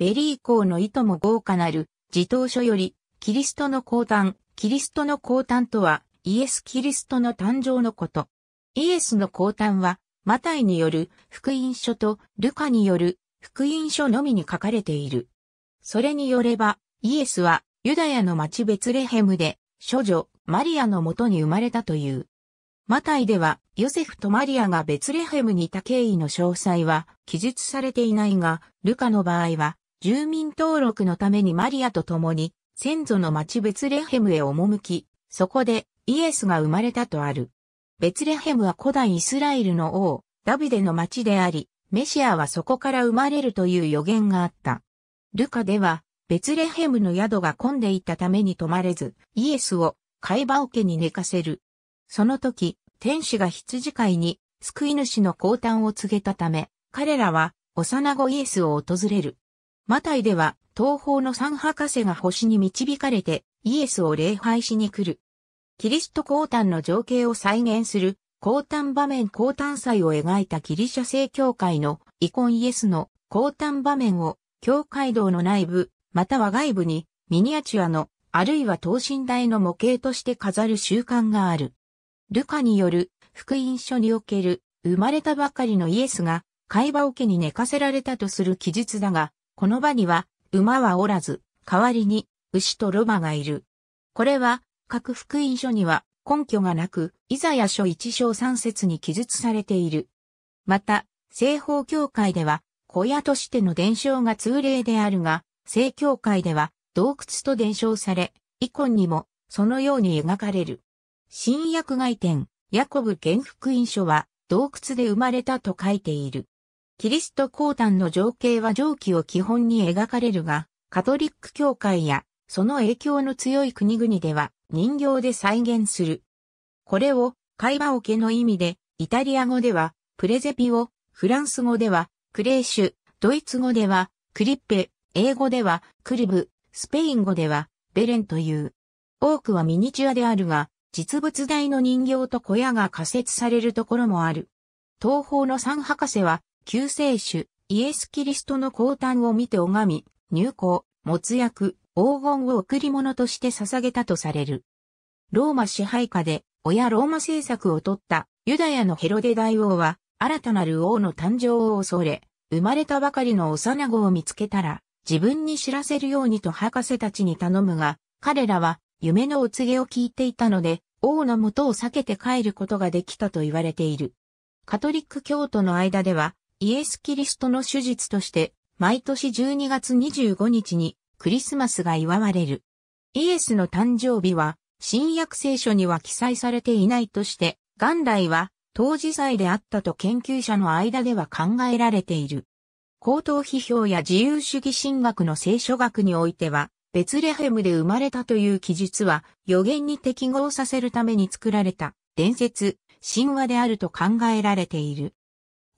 ベリー公の意図も豪華なる、自答書より、キリストの降誕、キリストの降誕とは、イエス・キリストの誕生のこと。イエスの降誕は、マタイによる福音書とルカによる福音書のみに書かれている。それによれば、イエスはユダヤの町ベツレヘムで、諸女、マリアのもとに生まれたという。マタイでは、ヨセフとマリアがベツレヘムにいた経緯の詳細は記述されていないが、ルカの場合は、住民登録のためにマリアと共に先祖の町ベツレヘムへ赴き、そこでイエスが生まれたとある。ベツレヘムは古代イスラエルの王、ダビデの町であり、メシアはそこから生まれるという予言があった。ルカでは、ベツレヘムの宿が混んでいたために泊まれず、イエスを海馬桶に寝かせる。その時、天使が羊飼いに救い主の降誕を告げたため、彼らは幼子イエスを訪れる。マタイでは、東方の三博士が星に導かれて、イエスを礼拝しに来る。キリスト降誕の情景を再現する、降誕場面降誕祭を描いたギリシャ正教会のイコンイエスの降誕場面を、教会堂の内部、または外部に、ミニアチュアの、あるいは等身大の模型として飾る習慣がある。ルカによる、福音書における、生まれたばかりのイエスが、会話桶に寝かせられたとする記述だが、この場には馬はおらず、代わりに牛とロバがいる。これは各福音書には根拠がなく、イザヤ書一章三節に記述されている。また、西方教会では小屋としての伝承が通例であるが、正教会では洞窟と伝承され、イコンにもそのように描かれる。新約外典、ヤコブ原福音書は洞窟で生まれたと書いている。キリスト降誕の情景は上記を基本に描かれるが、カトリック教会やその影響の強い国々では人形で再現する。これを会話桶の意味で、イタリア語ではプレゼピオ、フランス語ではクレーシュ、ドイツ語ではクリッペ、英語ではクリブ、スペイン語ではベレンという。多くはミニチュアであるが、実物大の人形と小屋が仮設されるところもある。東方の三博士は救世主、イエス・キリストの降誕を見て拝み、入港、没薬、黄金を贈り物として捧げたとされる。ローマ支配下で、親ローマ政策を取ったユダヤのヘロデ大王は、新たなる王の誕生を恐れ、生まれたばかりの幼子を見つけたら、自分に知らせるようにと博士たちに頼むが、彼らは夢のお告げを聞いていたので、王の元を避けて帰ることができたと言われている。カトリック教徒の間では、イエス・キリストの手術として、毎年12月25日にクリスマスが祝われる。イエスの誕生日は、新約聖書には記載されていないとして、元来は、当時祭であったと研究者の間では考えられている。高等批評や自由主義神学の聖書学においては、ベツレヘムで生まれたという記述は、予言に適合させるために作られた、伝説、神話であると考えられている。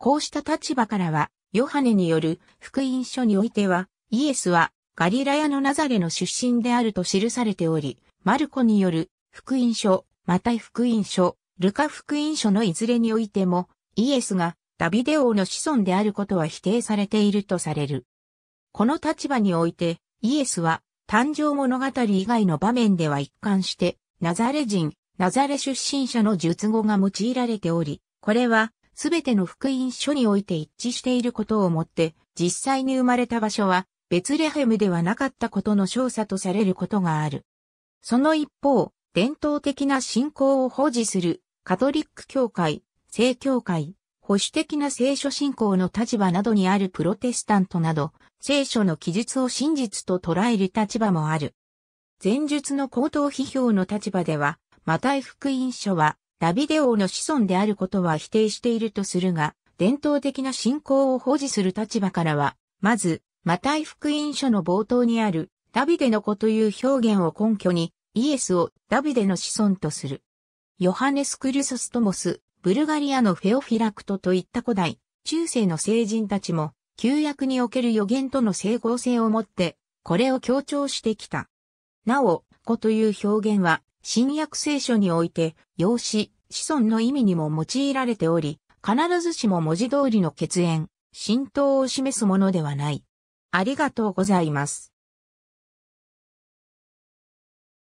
こうした立場からは、ヨハネによる福音書においては、イエスはガリラヤのナザレの出身であると記されており、マルコによる福音書、マタイ福音書、ルカ福音書のいずれにおいても、イエスがダビデ王の子孫であることは否定されているとされる。この立場において、イエスは誕生物語以外の場面では一貫して、ナザレ人、ナザレ出身者の述語が用いられており、これはすべての福音書において一致していることをもって、実際に生まれた場所は、ベツレヘムではなかったことの少佐とされることがある。その一方、伝統的な信仰を保持する、カトリック教会、正教会、保守的な聖書信仰の立場などにあるプロテスタントなど、聖書の記述を真実と捉える立場もある。前述の口頭批評の立場では、マタイ福音書は、ダビデ王の子孫であることは否定しているとするが、伝統的な信仰を保持する立場からは、まず、マタイ福音書の冒頭にある、ダビデの子という表現を根拠に、イエスをダビデの子孫とする。ヨハネス・クリュソストモス、ブルガリアのフェオフィラクトといった古代、中世の聖人たちも、旧約における予言との整合性をもって、これを強調してきた。なお、子という表現は、新約聖書において、養子、子孫の意味にも用いられており、必ずしも文字通りの血縁、浸透を示すものではない。ありがとうございます。